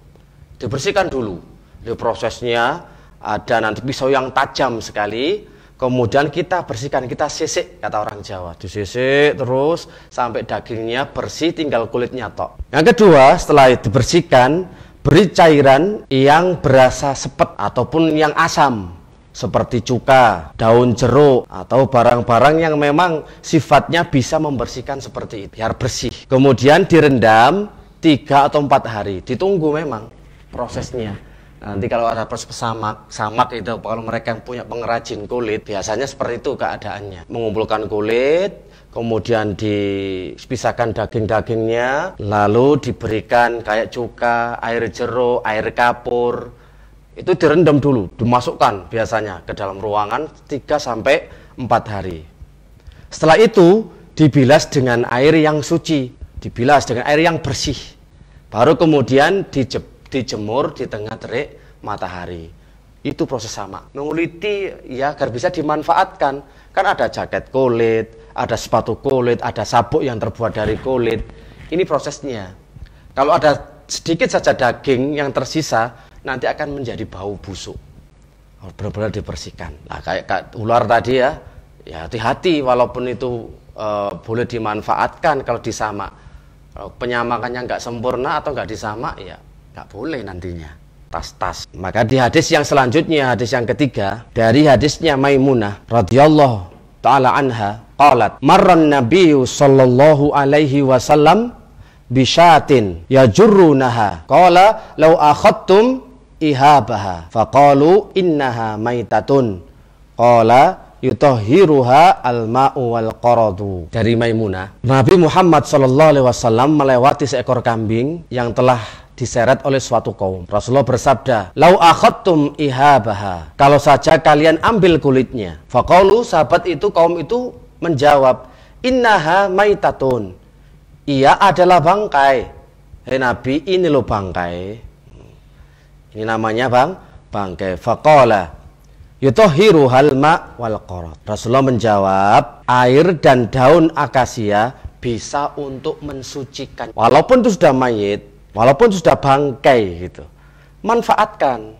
Dibersihkan dulu. Di prosesnya ada nanti pisau yang tajam sekali Kemudian kita bersihkan, kita sisik kata orang Jawa. Disisik terus sampai dagingnya bersih tinggal kulitnya tok. Yang kedua, setelah dibersihkan, beri cairan yang berasa sepet ataupun yang asam seperti cuka, daun jeruk, atau barang-barang yang memang sifatnya bisa membersihkan seperti itu, biar bersih. Kemudian direndam tiga atau empat hari, ditunggu memang prosesnya Nanti kalau ada proses pesamak, samak itu kalau mereka yang punya pengrajin kulit, biasanya seperti itu keadaannya. Mengumpulkan kulit, kemudian dipisahkan daging-dagingnya, lalu diberikan kayak cuka, air jeruk, air kapur. Itu direndam dulu, dimasukkan biasanya ke dalam ruangan 3 sampai 4 hari. Setelah itu dibilas dengan air yang suci, dibilas dengan air yang bersih. Baru kemudian dijebak dijemur di tengah terik matahari. Itu proses sama. Menguliti ya agar bisa dimanfaatkan. Kan ada jaket kulit, ada sepatu kulit, ada sabuk yang terbuat dari kulit. Ini prosesnya. Kalau ada sedikit saja daging yang tersisa, nanti akan menjadi bau busuk. Benar-benar dibersihkan. Nah, kayak, kayak ular tadi ya, ya hati-hati walaupun itu e, boleh dimanfaatkan kalau disama. Kalau penyamakannya nggak sempurna atau nggak disama, ya Nggak boleh nantinya. Tas-tas. Maka di hadis yang selanjutnya, hadis yang ketiga, dari hadisnya Maimunah radhiyallahu taala anha qalat marran nabiyyu sallallahu alaihi wasallam bisyatin yajurrunaha qala law akhadtum ihabaha faqalu innaha maitatun qala yutahhiruha al-ma'u wal qaradu dari Maimunah Nabi Muhammad sallallahu alaihi wasallam melewati seekor kambing yang telah diseret oleh suatu kaum. Rasulullah bersabda, "Lau akhadtum ihabaha." Kalau saja kalian ambil kulitnya. Faqalu sahabat itu kaum itu menjawab, "Innaha maitatun." Ia adalah bangkai. Hei Nabi, ini lo bangkai. Ini namanya bang bangkai. Faqala yutohiru halma wal qorot. Rasulullah menjawab, air dan daun akasia bisa untuk mensucikan. Walaupun itu sudah mayit, walaupun sudah bangkai gitu manfaatkan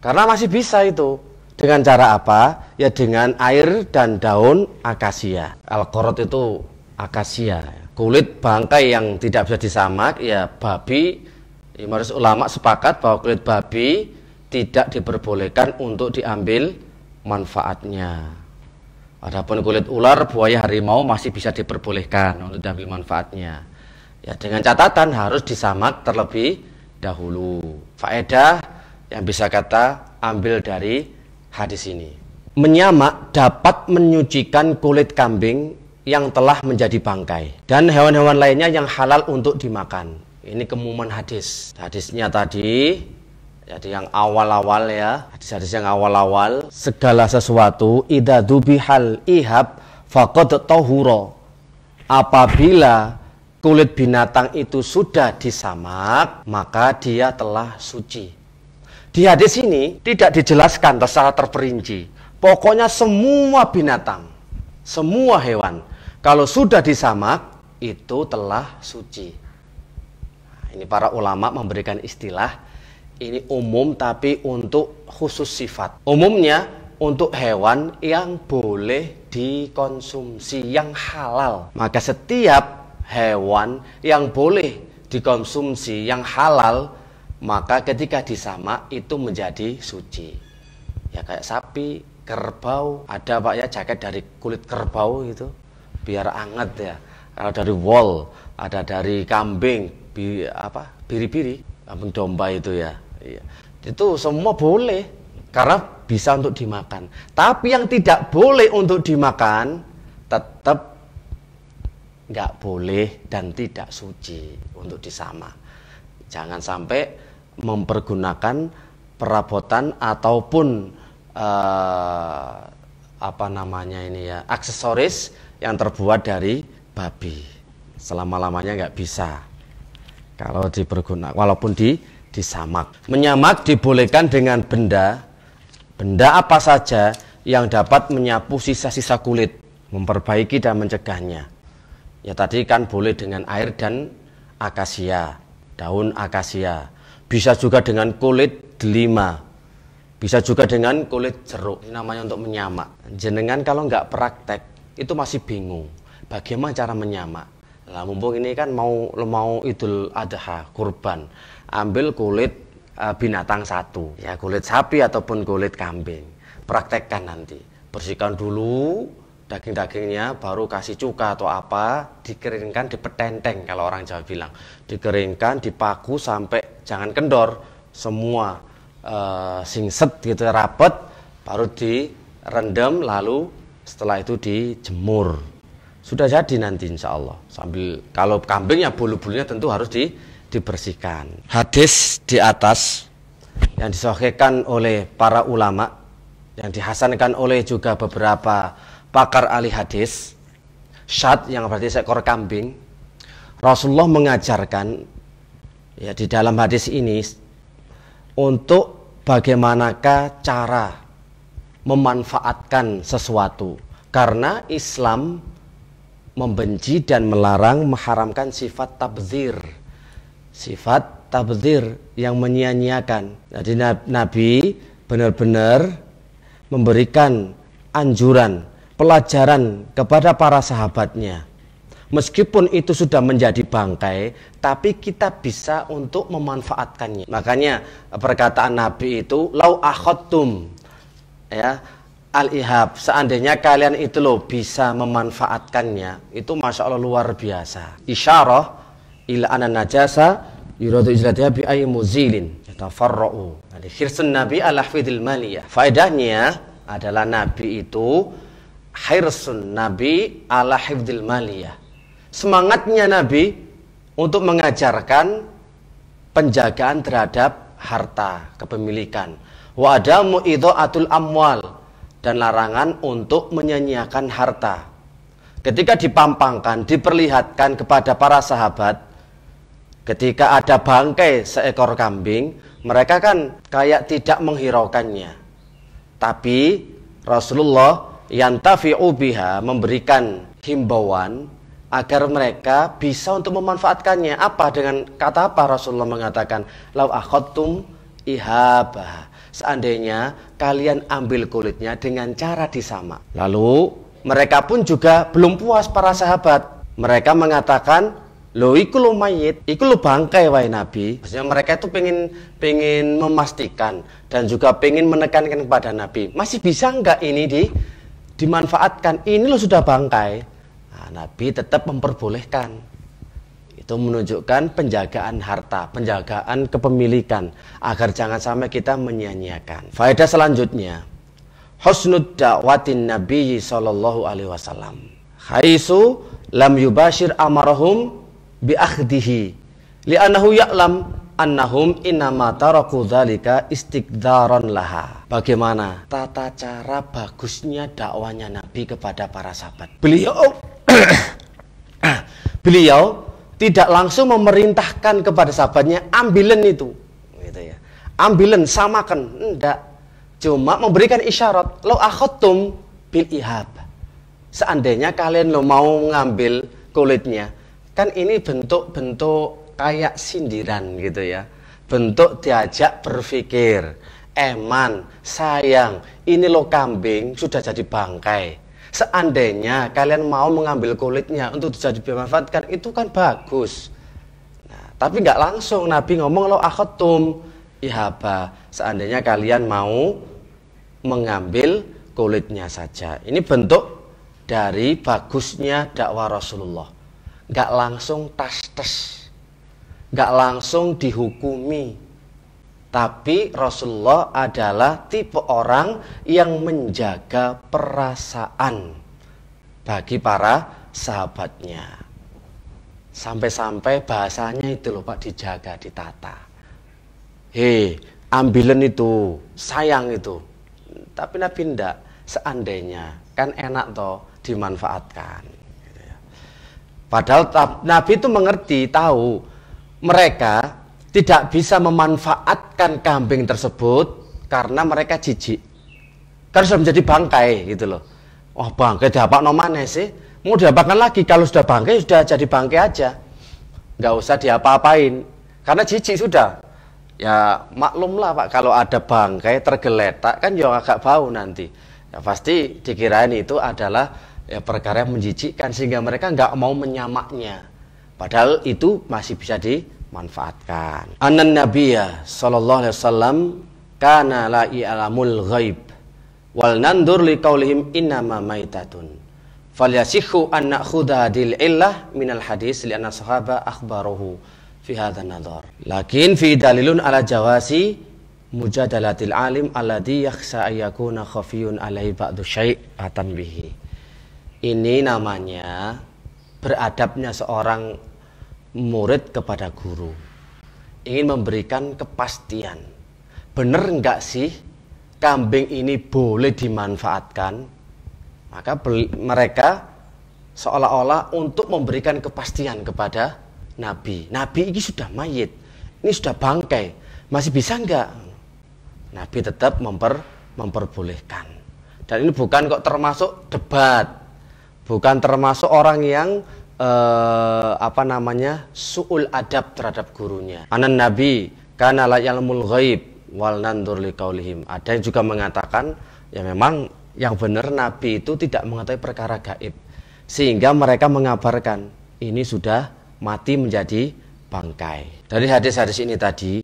karena masih bisa itu dengan cara apa ya dengan air dan daun akasia alkorot itu akasia kulit bangkai yang tidak bisa disamak ya babi Imam ya, ulama sepakat bahwa kulit babi tidak diperbolehkan untuk diambil manfaatnya. Adapun kulit ular, buaya harimau masih bisa diperbolehkan untuk diambil manfaatnya. Ya dengan catatan harus disamak terlebih dahulu. Faedah yang bisa kata ambil dari hadis ini. Menyamak dapat menyucikan kulit kambing yang telah menjadi bangkai dan hewan-hewan lainnya yang halal untuk dimakan. Ini kemumun hadis. Hadisnya tadi jadi yang awal-awal ya, hadis-hadis yang awal-awal segala sesuatu idza dubihal ihab faqad tahura. Apabila kulit binatang itu sudah disamak, maka dia telah suci. Di hadis ini tidak dijelaskan secara terperinci. Pokoknya semua binatang, semua hewan, kalau sudah disamak, itu telah suci. Nah, ini para ulama memberikan istilah ini umum tapi untuk khusus sifat. Umumnya untuk hewan yang boleh dikonsumsi yang halal. Maka setiap hewan yang boleh dikonsumsi yang halal maka ketika disamak itu menjadi suci ya kayak sapi kerbau ada pak ya jaket dari kulit kerbau itu, biar anget ya ada dari wol ada dari kambing bi, apa biri-biri kambing domba itu ya iya. itu semua boleh karena bisa untuk dimakan tapi yang tidak boleh untuk dimakan tetap nggak boleh dan tidak suci untuk disama. Jangan sampai mempergunakan perabotan ataupun eh, apa namanya ini ya aksesoris yang terbuat dari babi. Selama lamanya nggak bisa. Kalau dipergunakan, walaupun di disamak. Menyamak dibolehkan dengan benda, benda apa saja yang dapat menyapu sisa-sisa kulit, memperbaiki dan mencegahnya Ya tadi kan boleh dengan air dan akasia, daun akasia. Bisa juga dengan kulit delima. Bisa juga dengan kulit jeruk. Ini namanya untuk menyamak. Jenengan kalau nggak praktek itu masih bingung. Bagaimana cara menyamak? Nah, mumpung ini kan mau mau Idul Adha, kurban. Ambil kulit uh, binatang satu, ya kulit sapi ataupun kulit kambing. Praktekkan nanti. Bersihkan dulu, daging-dagingnya baru kasih cuka atau apa dikeringkan di petenteng kalau orang Jawa bilang dikeringkan dipaku sampai jangan kendor semua e, singset gitu rapet baru direndam lalu setelah itu dijemur sudah jadi nanti insya Allah sambil kalau kambingnya bulu-bulunya tentu harus di, dibersihkan hadis di atas yang disohkan oleh para ulama yang dihasankan oleh juga beberapa pakar ahli hadis, syad yang berarti seekor kambing, Rasulullah mengajarkan ya di dalam hadis ini untuk bagaimanakah cara memanfaatkan sesuatu karena Islam membenci dan melarang mengharamkan sifat tabzir sifat tabzir yang menyia-nyiakan jadi Nabi benar-benar memberikan anjuran pelajaran kepada para sahabatnya. Meskipun itu sudah menjadi bangkai, tapi kita bisa untuk memanfaatkannya. Makanya perkataan Nabi itu lau akhotum ya al ihab. Seandainya kalian itu loh bisa memanfaatkannya, itu masya Allah luar biasa. Isyarah ila anan najasa yuradu ijlatiha bi muzilin muzilin yatafarra'u. Jadi nah, khirsun Nabi ala al maliyah. Faedahnya adalah Nabi itu hirsun Nabi ala hifdil maliyah. Semangatnya Nabi untuk mengajarkan penjagaan terhadap harta kepemilikan. Wa adamu atul amwal dan larangan untuk menyanyiakan harta. Ketika dipampangkan, diperlihatkan kepada para sahabat, ketika ada bangkai seekor kambing, mereka kan kayak tidak menghiraukannya. Tapi Rasulullah yantafi'u biha memberikan himbauan agar mereka bisa untuk memanfaatkannya. Apa dengan kata apa Rasulullah mengatakan lau akhtum ihaba. Seandainya kalian ambil kulitnya dengan cara disama. Lalu mereka pun juga belum puas para sahabat. Mereka mengatakan Loh iku lo mayit, iku lo bangkai wahai Nabi. Maksudnya mereka itu pengen pengen memastikan dan juga pengen menekankan kepada Nabi. Masih bisa nggak ini di dimanfaatkan ini lo sudah bangkai nah, Nabi tetap memperbolehkan itu menunjukkan penjagaan harta penjagaan kepemilikan agar jangan sampai kita menyia-nyiakan faedah selanjutnya husnud dakwatin Nabi sallallahu alaihi wasallam haisu lam yubashir amarahum bi akhdihi li'annahu ya'lam annahum innama taraku dzalika istiqdaron laha. Bagaimana tata cara bagusnya dakwanya Nabi kepada para sahabat? Beliau beliau tidak langsung memerintahkan kepada sahabatnya ambilen itu, gitu ya. Ambilen samakan, enggak. Cuma memberikan isyarat, lo akhotum bil ihab. Seandainya kalian lo mau ngambil kulitnya, kan ini bentuk-bentuk kayak sindiran gitu ya. Bentuk diajak berpikir, eman, sayang, ini lo kambing sudah jadi bangkai. Seandainya kalian mau mengambil kulitnya untuk jadi dimanfaatkan, itu kan bagus. Nah, tapi nggak langsung Nabi ngomong lo akhotum ihaba. Ya, Seandainya kalian mau mengambil kulitnya saja. Ini bentuk dari bagusnya dakwah Rasulullah. Nggak langsung tas-tas nggak langsung dihukumi. Tapi Rasulullah adalah tipe orang yang menjaga perasaan bagi para sahabatnya. Sampai-sampai bahasanya itu loh Pak dijaga, ditata. Hei, ambilan itu, sayang itu. Tapi Nabi tidak. seandainya kan enak toh dimanfaatkan. Gitu ya. Padahal Nabi itu mengerti, tahu mereka tidak bisa memanfaatkan kambing tersebut karena mereka jijik. Karena sudah menjadi bangkai gitu loh. Wah oh, bangkai dapat nomane sih. Mau diapakan lagi kalau sudah bangkai ya sudah jadi bangkai aja. Nggak usah diapa-apain. Karena jijik sudah. Ya maklumlah pak kalau ada bangkai tergeletak kan yang agak bau nanti. Ya, pasti dikirain itu adalah ya perkara yang menjijikkan sehingga mereka nggak mau menyamaknya Padahal itu masih bisa dimanfaatkan. Anan Nabiya Shallallahu alaihi wasallam karena la ya'lamul ghaib wal nandur li inna innama maitatun. Falyasihu an na'khudha dil illah al hadis li anna sahaba akbaruhu fi hadha nazar. Lakin fi dalilun ala jawasi mujadalatil alim alladhi yakhsha ayyakuna khafiyun alaihi ba'du syai' bihi. Ini namanya beradabnya seorang murid kepada guru. Ingin memberikan kepastian. Benar enggak sih kambing ini boleh dimanfaatkan? Maka mereka seolah-olah untuk memberikan kepastian kepada Nabi. Nabi ini sudah mayit, ini sudah bangkai, masih bisa enggak Nabi tetap memper, memperbolehkan. Dan ini bukan kok termasuk debat, bukan termasuk orang yang uh, apa namanya suul adab terhadap gurunya. Anan Nabi karena la ilmul ghaib wal nandur liqaulihim. Ada yang juga mengatakan ya memang yang benar Nabi itu tidak mengetahui perkara gaib sehingga mereka mengabarkan ini sudah mati menjadi bangkai. Dari hadis-hadis ini tadi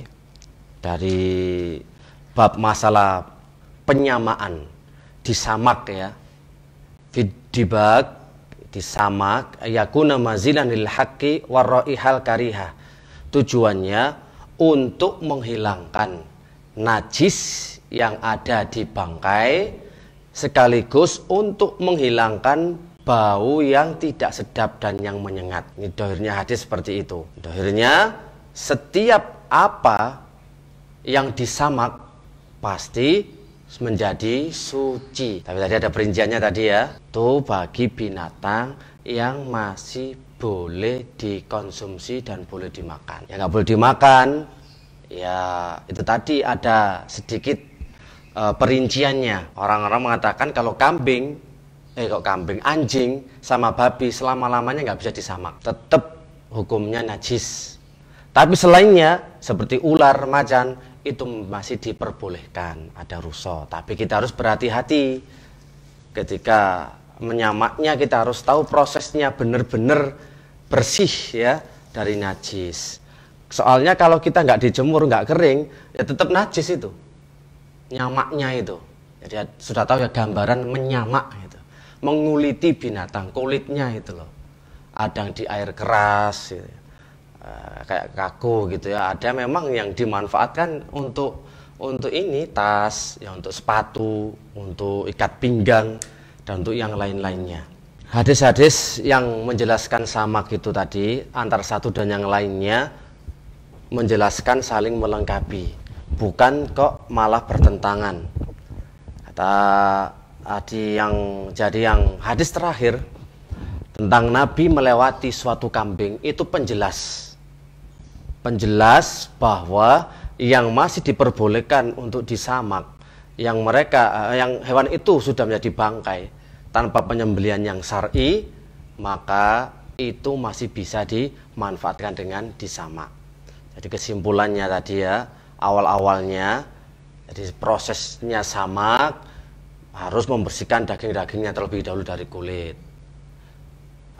dari bab masalah penyamaan disamak ya Dibak, disamak yakuna mazilan lil haqqi waraihal kariha tujuannya untuk menghilangkan najis yang ada di bangkai sekaligus untuk menghilangkan bau yang tidak sedap dan yang menyengat. Ini dohirnya hadis seperti itu. Dohirnya setiap apa yang disamak pasti menjadi suci. Tapi tadi ada perinciannya tadi ya. Itu bagi binatang yang masih boleh dikonsumsi dan boleh dimakan. Yang nggak boleh dimakan, ya itu tadi ada sedikit uh, perinciannya. Orang-orang mengatakan kalau kambing, eh kok kambing, anjing sama babi selama-lamanya nggak bisa disamak. Tetap hukumnya najis. Tapi selainnya seperti ular, macan itu masih diperbolehkan ada rusuh tapi kita harus berhati-hati ketika menyamaknya kita harus tahu prosesnya benar-benar bersih ya dari najis soalnya kalau kita nggak dijemur nggak kering ya tetap najis itu nyamaknya itu jadi ya, sudah tahu ya gambaran menyamak itu menguliti binatang kulitnya itu loh ada yang di air keras gitu. Eh, kayak kaku gitu ya ada memang yang dimanfaatkan untuk untuk ini tas ya untuk sepatu untuk ikat pinggang dan untuk yang lain-lainnya hadis-hadis yang menjelaskan sama gitu tadi antar satu dan yang lainnya menjelaskan saling melengkapi bukan kok malah bertentangan kata tadi yang jadi yang hadis terakhir tentang Nabi melewati suatu kambing itu penjelas penjelas bahwa yang masih diperbolehkan untuk disamak, yang mereka eh, yang hewan itu sudah menjadi bangkai tanpa penyembelian yang syar'i, maka itu masih bisa dimanfaatkan dengan disamak. Jadi kesimpulannya tadi ya, awal-awalnya jadi prosesnya samak harus membersihkan daging-dagingnya terlebih dahulu dari kulit.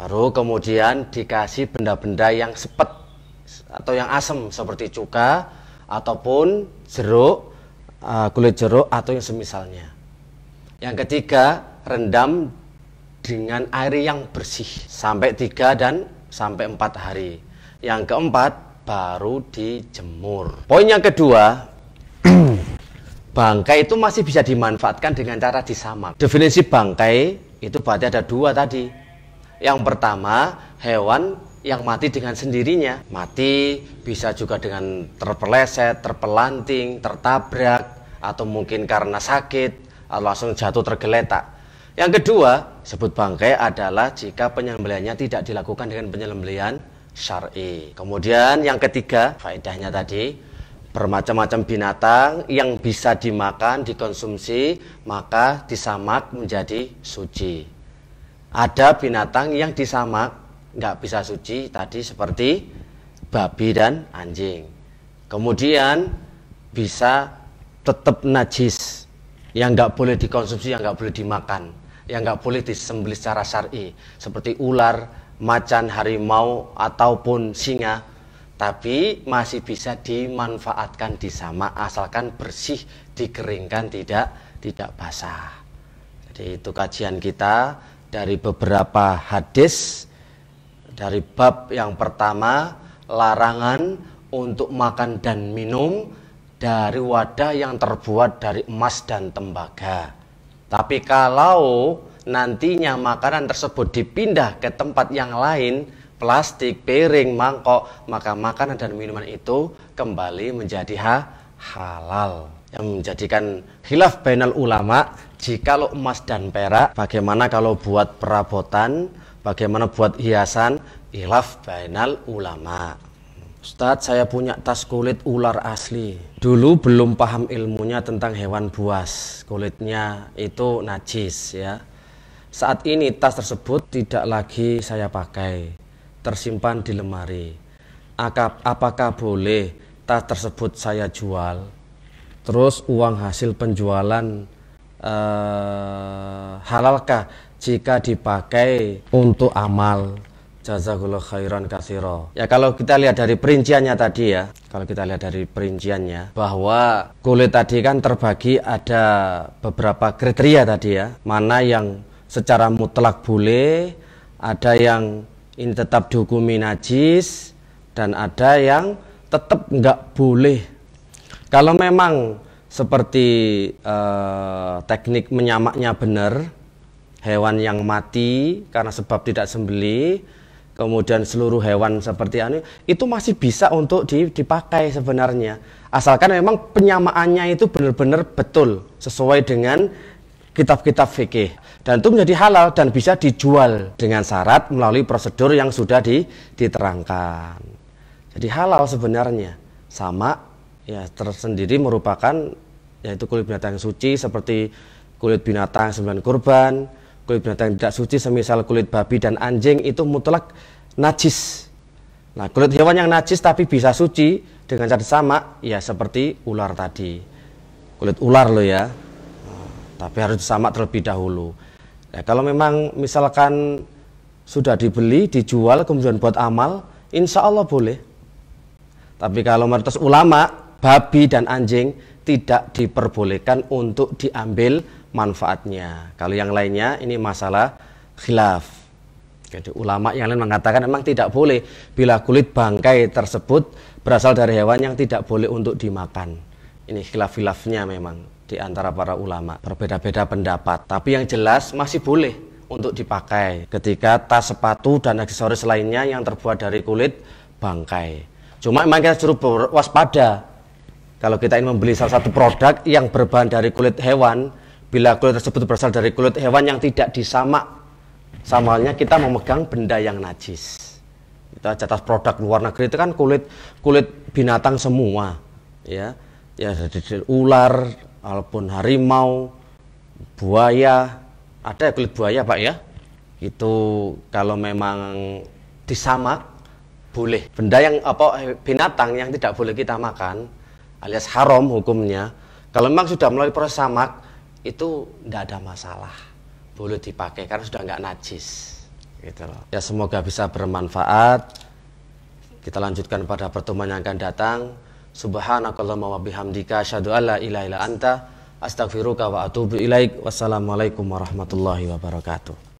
Baru kemudian dikasih benda-benda yang sepet atau yang asam seperti cuka ataupun jeruk, eh, kulit jeruk atau yang semisalnya. Yang ketiga, rendam dengan air yang bersih sampai tiga dan sampai empat hari. Yang keempat, baru dijemur. Poin yang kedua, bangkai itu masih bisa dimanfaatkan dengan cara disamak Definisi bangkai itu berarti ada dua tadi. Yang pertama, hewan yang mati dengan sendirinya. Mati bisa juga dengan terpeleset, terpelanting, tertabrak, atau mungkin karena sakit, atau langsung jatuh tergeletak. Yang kedua, sebut bangke adalah jika penyembelihannya tidak dilakukan dengan penyembelihan syar'i. Kemudian yang ketiga, faedahnya tadi bermacam-macam binatang yang bisa dimakan, dikonsumsi, maka disamak menjadi suci. Ada binatang yang disamak nggak bisa suci tadi seperti babi dan anjing. Kemudian bisa tetap najis yang nggak boleh dikonsumsi, yang nggak boleh dimakan, yang nggak boleh disembelih secara syar'i seperti ular, macan, harimau ataupun singa tapi masih bisa dimanfaatkan di sama asalkan bersih dikeringkan tidak tidak basah. Jadi itu kajian kita dari beberapa hadis dari bab yang pertama larangan untuk makan dan minum dari wadah yang terbuat dari emas dan tembaga. Tapi kalau nantinya makanan tersebut dipindah ke tempat yang lain, plastik, piring, mangkok, maka makanan dan minuman itu kembali menjadi ha halal. Yang menjadikan hilaf bainal ulama, Jika lo emas dan perak, bagaimana kalau buat perabotan, bagaimana buat hiasan ilaf bainal ulama. Ustaz saya punya tas kulit ular asli. Dulu belum paham ilmunya tentang hewan buas. Kulitnya itu najis ya. Saat ini tas tersebut tidak lagi saya pakai. Tersimpan di lemari. Apakah boleh tas tersebut saya jual? Terus uang hasil penjualan eh, halalkah jika dipakai untuk amal jazakallah khairan kasiro ya kalau kita lihat dari perinciannya tadi ya kalau kita lihat dari perinciannya bahwa kulit tadi kan terbagi ada beberapa kriteria tadi ya mana yang secara mutlak boleh ada yang ini tetap dihukumi najis dan ada yang tetap nggak boleh kalau memang seperti eh, teknik menyamaknya benar hewan yang mati karena sebab tidak sembeli, kemudian seluruh hewan seperti ini, itu masih bisa untuk dipakai sebenarnya. Asalkan memang penyamaannya itu benar-benar betul sesuai dengan kitab-kitab fikih dan itu menjadi halal dan bisa dijual dengan syarat melalui prosedur yang sudah diterangkan. Jadi halal sebenarnya sama ya tersendiri merupakan yaitu kulit binatang yang suci seperti kulit binatang sembilan kurban, kulit binatang tidak suci semisal kulit babi dan anjing itu mutlak najis. Nah, kulit hewan yang najis tapi bisa suci dengan cara sama, ya seperti ular tadi. Kulit ular loh ya. Nah, tapi harus sama terlebih dahulu. Ya, kalau memang misalkan sudah dibeli, dijual, kemudian buat amal, insya Allah boleh. Tapi kalau menurut ulama, babi dan anjing tidak diperbolehkan untuk diambil manfaatnya. Kalau yang lainnya ini masalah khilaf. Jadi ulama yang lain mengatakan memang tidak boleh bila kulit bangkai tersebut berasal dari hewan yang tidak boleh untuk dimakan. Ini khilaf-khilafnya memang di antara para ulama. Berbeda-beda pendapat, tapi yang jelas masih boleh untuk dipakai ketika tas sepatu dan aksesoris lainnya yang terbuat dari kulit bangkai. Cuma memang kita suruh waspada kalau kita ingin membeli salah satu produk yang berbahan dari kulit hewan Bila kulit tersebut berasal dari kulit hewan yang tidak disamak samalnya kita memegang benda yang najis. Kita catat produk luar negeri itu kan kulit kulit binatang semua, ya, ya dari ular, walaupun harimau, buaya, ada ya kulit buaya pak ya. Itu kalau memang disamak boleh. Benda yang apa binatang yang tidak boleh kita makan alias haram hukumnya. Kalau memang sudah melalui proses samak, itu tidak ada masalah boleh dipakai karena sudah nggak najis gitu loh ya semoga bisa bermanfaat kita lanjutkan pada pertemuan yang akan datang subhanakallahumma wa bihamdika asyhadu alla ilaha illa anta astaghfiruka wa atubu ilaik wassalamualaikum warahmatullahi wabarakatuh